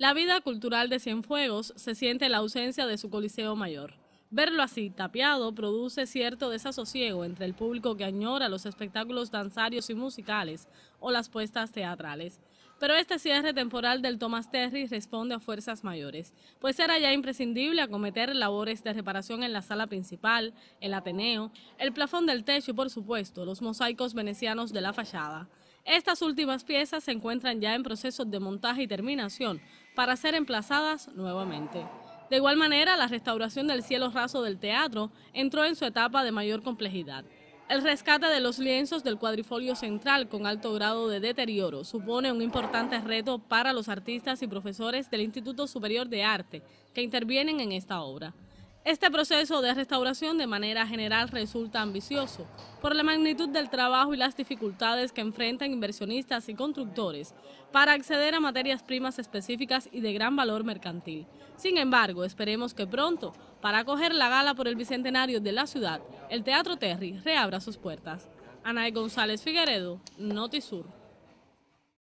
La vida cultural de Cienfuegos se siente la ausencia de su Coliseo Mayor. Verlo así, tapiado, produce cierto desasosiego entre el público que añora los espectáculos danzarios y musicales o las puestas teatrales. Pero este cierre temporal del Thomas Terry responde a fuerzas mayores, pues era ya imprescindible acometer labores de reparación en la sala principal, el Ateneo, el plafón del techo y, por supuesto, los mosaicos venecianos de la fachada. Estas últimas piezas se encuentran ya en procesos de montaje y terminación, para ser emplazadas nuevamente. De igual manera, la restauración del cielo raso del teatro entró en su etapa de mayor complejidad. El rescate de los lienzos del cuadrifolio central con alto grado de deterioro supone un importante reto para los artistas y profesores del Instituto Superior de Arte que intervienen en esta obra. Este proceso de restauración de manera general resulta ambicioso por la magnitud del trabajo y las dificultades que enfrentan inversionistas y constructores para acceder a materias primas específicas y de gran valor mercantil. Sin embargo, esperemos que pronto, para acoger la gala por el Bicentenario de la ciudad, el Teatro Terry reabra sus puertas. Anaí González Figueredo, Notisur.